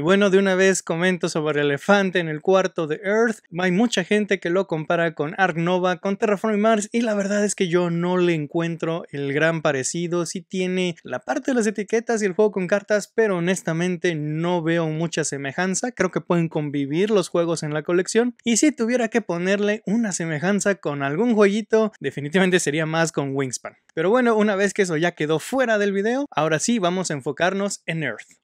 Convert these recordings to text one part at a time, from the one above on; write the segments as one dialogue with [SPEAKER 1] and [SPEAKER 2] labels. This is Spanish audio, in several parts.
[SPEAKER 1] Y bueno, de una vez comento sobre el elefante en el cuarto de Earth. Hay mucha gente que lo compara con Ark Nova, con y Mars, y la verdad es que yo no le encuentro el gran parecido. Sí tiene la parte de las etiquetas y el juego con cartas, pero honestamente no veo mucha semejanza. Creo que pueden convivir los juegos en la colección. Y si tuviera que ponerle una semejanza con algún jueguito, definitivamente sería más con Wingspan. Pero bueno, una vez que eso ya quedó fuera del video, ahora sí vamos a enfocarnos en Earth.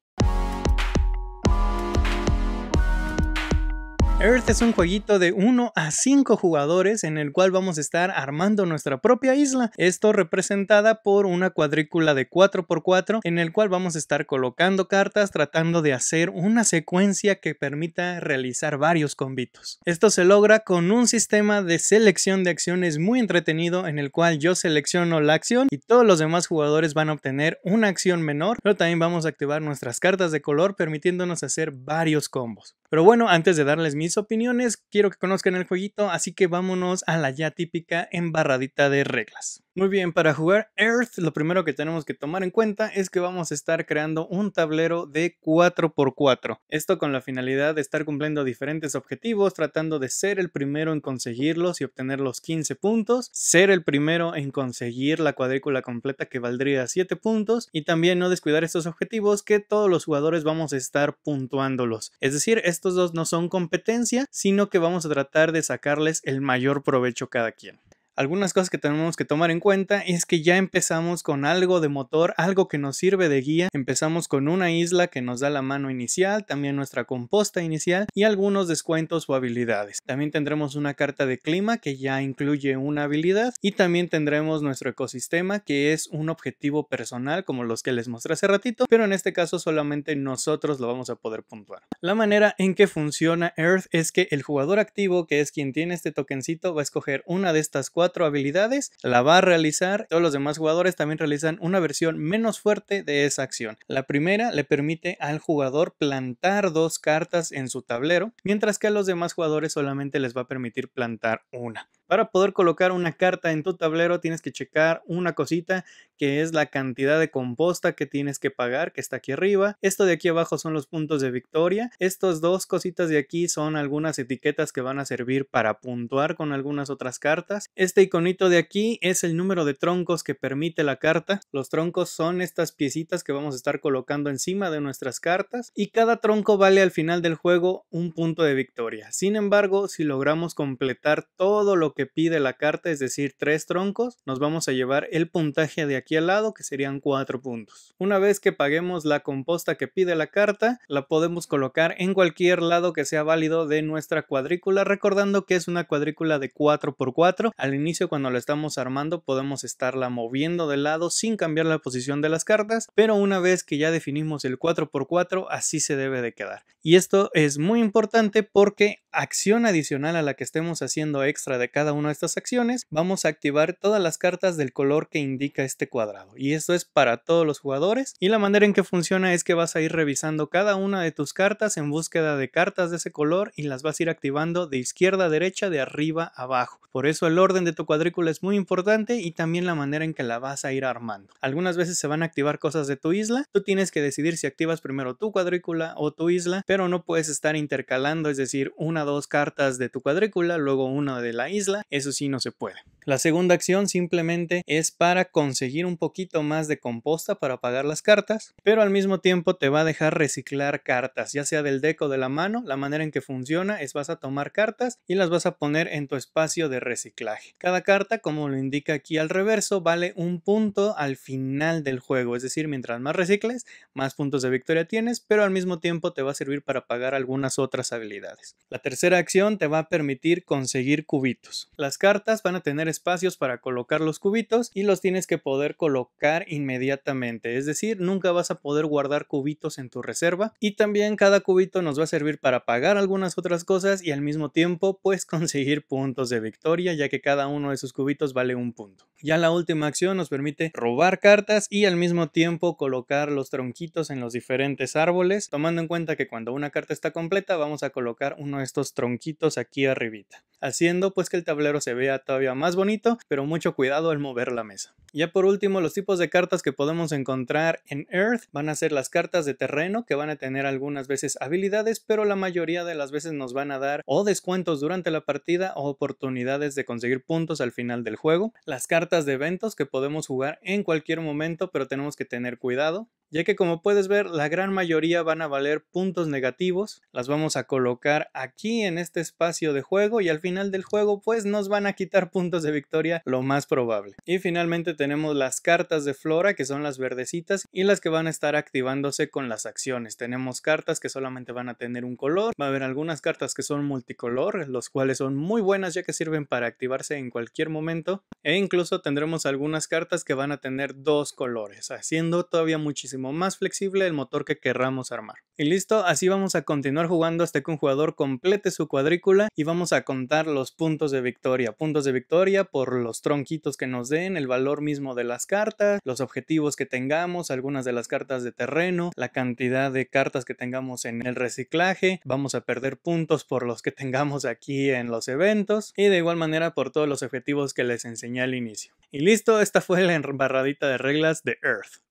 [SPEAKER 1] Earth es un jueguito de 1 a 5 jugadores en el cual vamos a estar armando nuestra propia isla, esto representada por una cuadrícula de 4x4 en el cual vamos a estar colocando cartas tratando de hacer una secuencia que permita realizar varios combitos. Esto se logra con un sistema de selección de acciones muy entretenido en el cual yo selecciono la acción y todos los demás jugadores van a obtener una acción menor, pero también vamos a activar nuestras cartas de color permitiéndonos hacer varios combos. Pero bueno, antes de darles mi mis opiniones, quiero que conozcan el jueguito, así que vámonos a la ya típica embarradita de reglas. Muy bien, para jugar Earth, lo primero que tenemos que tomar en cuenta es que vamos a estar creando un tablero de 4x4. Esto con la finalidad de estar cumpliendo diferentes objetivos, tratando de ser el primero en conseguirlos y obtener los 15 puntos, ser el primero en conseguir la cuadrícula completa que valdría 7 puntos y también no descuidar estos objetivos que todos los jugadores vamos a estar puntuándolos. Es decir, estos dos no son competencia, sino que vamos a tratar de sacarles el mayor provecho cada quien algunas cosas que tenemos que tomar en cuenta es que ya empezamos con algo de motor, algo que nos sirve de guía. Empezamos con una isla que nos da la mano inicial, también nuestra composta inicial y algunos descuentos o habilidades. También tendremos una carta de clima que ya incluye una habilidad y también tendremos nuestro ecosistema que es un objetivo personal como los que les mostré hace ratito, pero en este caso solamente nosotros lo vamos a poder puntuar. La manera en que funciona Earth es que el jugador activo, que es quien tiene este tokencito, va a escoger una de estas cuatro cuatro habilidades, la va a realizar. Todos los demás jugadores también realizan una versión menos fuerte de esa acción. La primera le permite al jugador plantar dos cartas en su tablero, mientras que a los demás jugadores solamente les va a permitir plantar una. Para poder colocar una carta en tu tablero tienes que checar una cosita que es la cantidad de composta que tienes que pagar, que está aquí arriba. Esto de aquí abajo son los puntos de victoria. estos dos cositas de aquí son algunas etiquetas que van a servir para puntuar con algunas otras cartas. Este iconito de aquí es el número de troncos que permite la carta. Los troncos son estas piecitas que vamos a estar colocando encima de nuestras cartas y cada tronco vale al final del juego un punto de victoria. Sin embargo, si logramos completar todo lo que pide la carta, es decir, tres troncos, nos vamos a llevar el puntaje de aquí al lado, que serían cuatro puntos. Una vez que paguemos la composta que pide la carta, la podemos colocar en cualquier lado que sea válido de nuestra cuadrícula, recordando que es una cuadrícula de 4x4. Al inicio, cuando la estamos armando, podemos estarla moviendo de lado sin cambiar la posición de las cartas, pero una vez que ya definimos el 4x4, así se debe de quedar. Y esto es muy importante porque acción adicional a la que estemos haciendo extra de cada una de estas acciones, vamos a activar todas las cartas del color que indica este cuadrado. Y esto es para todos los jugadores. Y la manera en que funciona es que vas a ir revisando cada una de tus cartas en búsqueda de cartas de ese color y las vas a ir activando de izquierda a derecha, de arriba a abajo. Por eso el orden de tu cuadrícula es muy importante y también la manera en que la vas a ir armando. Algunas veces se van a activar cosas de tu isla. Tú tienes que decidir si activas primero tu cuadrícula o tu isla, pero no puedes estar intercalando, es decir, una dos cartas de tu cuadrícula, luego una de la isla eso sí no se puede. La segunda acción simplemente es para conseguir un poquito más de composta para pagar las cartas, pero al mismo tiempo te va a dejar reciclar cartas, ya sea del deck o de la mano. La manera en que funciona es vas a tomar cartas y las vas a poner en tu espacio de reciclaje. Cada carta, como lo indica aquí al reverso, vale un punto al final del juego, es decir, mientras más recicles, más puntos de victoria tienes, pero al mismo tiempo te va a servir para pagar algunas otras habilidades. La tercera acción te va a permitir conseguir cubitos. Las cartas van a tener espacios para colocar los cubitos y los tienes que poder colocar inmediatamente, es decir, nunca vas a poder guardar cubitos en tu reserva y también cada cubito nos va a servir para pagar algunas otras cosas y al mismo tiempo pues conseguir puntos de victoria ya que cada uno de sus cubitos vale un punto. Ya la última acción nos permite robar cartas y al mismo tiempo colocar los tronquitos en los diferentes árboles, tomando en cuenta que cuando una carta está completa vamos a colocar uno de estos tronquitos aquí arribita, haciendo pues que el tablero se vea todavía más bonito pero mucho cuidado al mover la mesa. Ya por último, los tipos de cartas que podemos encontrar en Earth van a ser las cartas de terreno, que van a tener algunas veces habilidades, pero la mayoría de las veces nos van a dar o descuentos durante la partida o oportunidades de conseguir puntos al final del juego. Las cartas de eventos que podemos jugar en cualquier momento, pero tenemos que tener cuidado ya que como puedes ver la gran mayoría van a valer puntos negativos, las vamos a colocar aquí en este espacio de juego y al final del juego pues nos van a quitar puntos de victoria lo más probable. Y finalmente tenemos las cartas de flora que son las verdecitas y las que van a estar activándose con las acciones. Tenemos cartas que solamente van a tener un color, va a haber algunas cartas que son multicolor, los cuales son muy buenas ya que sirven para activarse en cualquier momento e incluso tendremos algunas cartas que van a tener dos colores, haciendo todavía muchísimo más flexible el motor que querramos armar. Y listo, así vamos a continuar jugando hasta que un jugador complete su cuadrícula y vamos a contar los puntos de victoria, puntos de victoria por los tronquitos que nos den, el valor mismo de las cartas, los objetivos que tengamos, algunas de las cartas de terreno, la cantidad de cartas que tengamos en el reciclaje, vamos a perder puntos por los que tengamos aquí en los eventos y de igual manera por todos los objetivos que les enseñé al inicio. Y listo, esta fue la embarradita de reglas de Earth.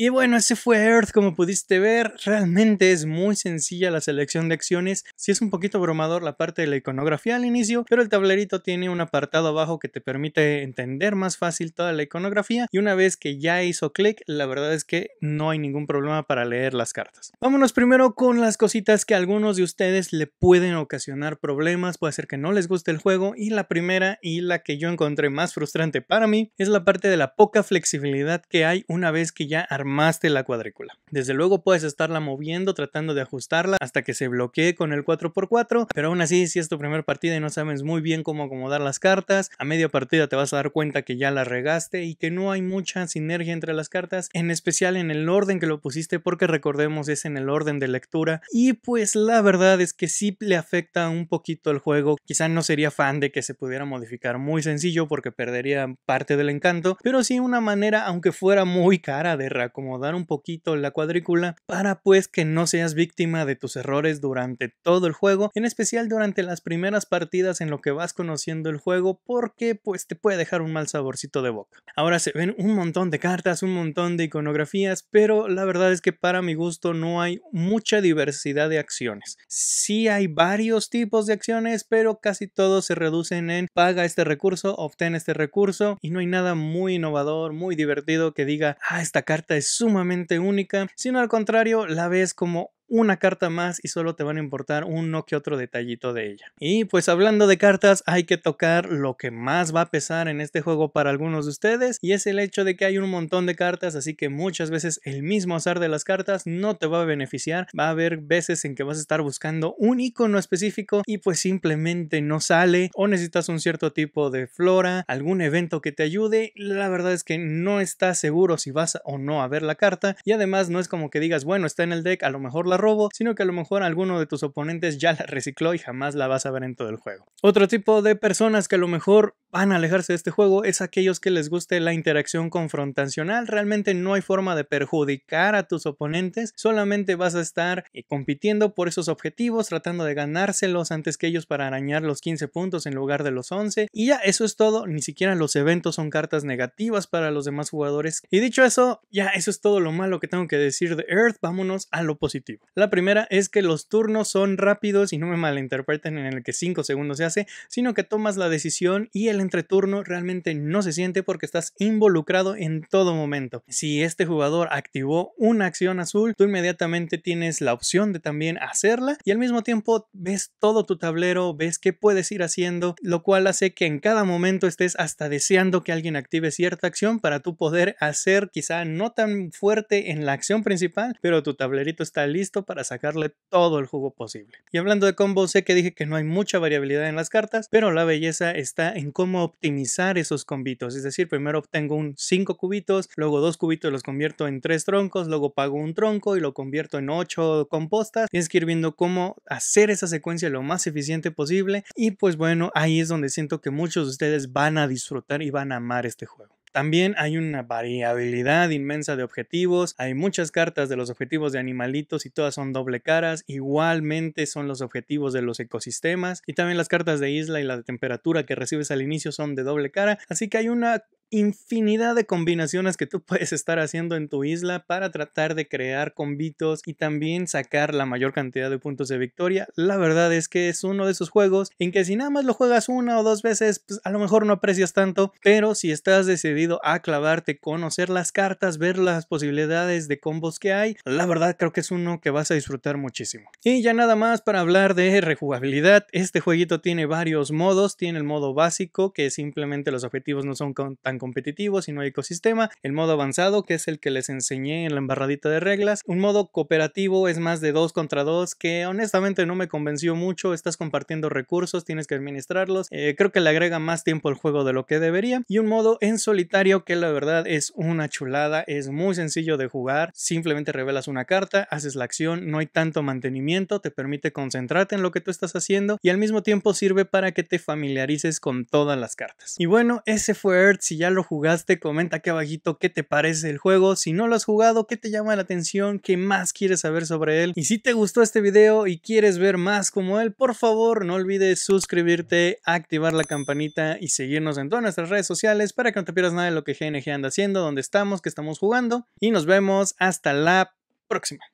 [SPEAKER 1] Y bueno, ese fue Earth, como pudiste ver. Realmente es muy sencilla la selección de acciones. Sí es un poquito bromador la parte de la iconografía al inicio, pero el tablerito tiene un apartado abajo que te permite entender más fácil toda la iconografía. Y una vez que ya hizo clic, la verdad es que no hay ningún problema para leer las cartas. Vámonos primero con las cositas que a algunos de ustedes le pueden ocasionar problemas. Puede ser que no les guste el juego. Y la primera y la que yo encontré más frustrante para mí es la parte de la poca flexibilidad que hay una vez que ya armamos de la cuadrícula. Desde luego puedes estarla moviendo, tratando de ajustarla hasta que se bloquee con el 4x4, pero aún así, si es tu primer partida y no sabes muy bien cómo acomodar las cartas, a media partida te vas a dar cuenta que ya la regaste y que no hay mucha sinergia entre las cartas, en especial en el orden que lo pusiste, porque recordemos es en el orden de lectura. Y pues la verdad es que sí le afecta un poquito el juego. Quizá no sería fan de que se pudiera modificar muy sencillo porque perdería parte del encanto, pero sí una manera, aunque fuera muy cara de acomodar un poquito la cuadrícula para pues que no seas víctima de tus errores durante todo el juego, en especial durante las primeras partidas en lo que vas conociendo el juego porque pues te puede dejar un mal saborcito de boca. Ahora se ven un montón de cartas, un montón de iconografías, pero la verdad es que para mi gusto no hay mucha diversidad de acciones. Sí hay varios tipos de acciones, pero casi todos se reducen en paga este recurso, obtén este recurso y no hay nada muy innovador, muy divertido que diga, ah, esta carta es sumamente única, sino al contrario la ves como una carta más y solo te van a importar uno que otro detallito de ella. Y pues hablando de cartas, hay que tocar lo que más va a pesar en este juego para algunos de ustedes y es el hecho de que hay un montón de cartas, así que muchas veces el mismo azar de las cartas no te va a beneficiar. Va a haber veces en que vas a estar buscando un icono específico y pues simplemente no sale o necesitas un cierto tipo de flora, algún evento que te ayude. La verdad es que no estás seguro si vas o no a ver la carta y además no es como que digas, bueno, está en el deck, a lo mejor la robo, sino que a lo mejor alguno de tus oponentes ya la recicló y jamás la vas a ver en todo el juego. Otro tipo de personas que a lo mejor van a alejarse de este juego es aquellos que les guste la interacción confrontacional. Realmente no hay forma de perjudicar a tus oponentes, solamente vas a estar eh, compitiendo por esos objetivos, tratando de ganárselos antes que ellos para arañar los 15 puntos en lugar de los 11. Y ya, eso es todo. Ni siquiera los eventos son cartas negativas para los demás jugadores. Y dicho eso, ya, eso es todo lo malo que tengo que decir de Earth. Vámonos a lo positivo. La primera es que los turnos son rápidos y no me malinterpreten en el que 5 segundos se hace, sino que tomas la decisión y el entreturno realmente no se siente porque estás involucrado en todo momento. Si este jugador activó una acción azul, tú inmediatamente tienes la opción de también hacerla y al mismo tiempo ves todo tu tablero, ves qué puedes ir haciendo, lo cual hace que en cada momento estés hasta deseando que alguien active cierta acción para tú poder hacer quizá no tan fuerte en la acción principal, pero tu tablerito está listo para sacarle todo el jugo posible. Y hablando de combos, sé que dije que no hay mucha variabilidad en las cartas, pero la belleza está en cómo optimizar esos combitos. Es decir, primero obtengo un 5 cubitos, luego 2 cubitos los convierto en 3 troncos, luego pago un tronco y lo convierto en 8 compostas. Tienes que ir viendo cómo hacer esa secuencia lo más eficiente posible. Y pues bueno, ahí es donde siento que muchos de ustedes van a disfrutar y van a amar este juego. También hay una variabilidad inmensa de objetivos, hay muchas cartas de los objetivos de animalitos y todas son doble caras, igualmente son los objetivos de los ecosistemas y también las cartas de isla y la de temperatura que recibes al inicio son de doble cara, así que hay una infinidad de combinaciones que tú puedes estar haciendo en tu isla para tratar de crear convitos y también sacar la mayor cantidad de puntos de victoria. La verdad es que es uno de esos juegos en que si nada más lo juegas una o dos veces, pues a lo mejor no aprecias tanto, pero si estás decidido a clavarte, conocer las cartas, ver las posibilidades de combos que hay, la verdad creo que es uno que vas a disfrutar muchísimo. Y ya nada más para hablar de rejugabilidad, este jueguito tiene varios modos, tiene el modo básico que simplemente los objetivos no son tan competitivo, si no hay ecosistema, el modo avanzado, que es el que les enseñé en la embarradita de reglas, un modo cooperativo es más de dos contra dos, que honestamente no me convenció mucho, estás compartiendo recursos, tienes que administrarlos, eh, creo que le agrega más tiempo al juego de lo que debería, y un modo en solitario que la verdad es una chulada, es muy sencillo de jugar, simplemente revelas una carta, haces la acción, no hay tanto mantenimiento, te permite concentrarte en lo que tú estás haciendo y al mismo tiempo sirve para que te familiarices con todas las cartas. Y bueno, ese fue Earth, si ya lo jugaste, comenta aquí abajito qué te parece el juego, si no lo has jugado, qué te llama la atención, qué más quieres saber sobre él. Y si te gustó este video y quieres ver más como él, por favor no olvides suscribirte, activar la campanita y seguirnos en todas nuestras redes sociales para que no te pierdas nada de lo que GNG anda haciendo, dónde estamos, qué estamos jugando y nos vemos hasta la próxima.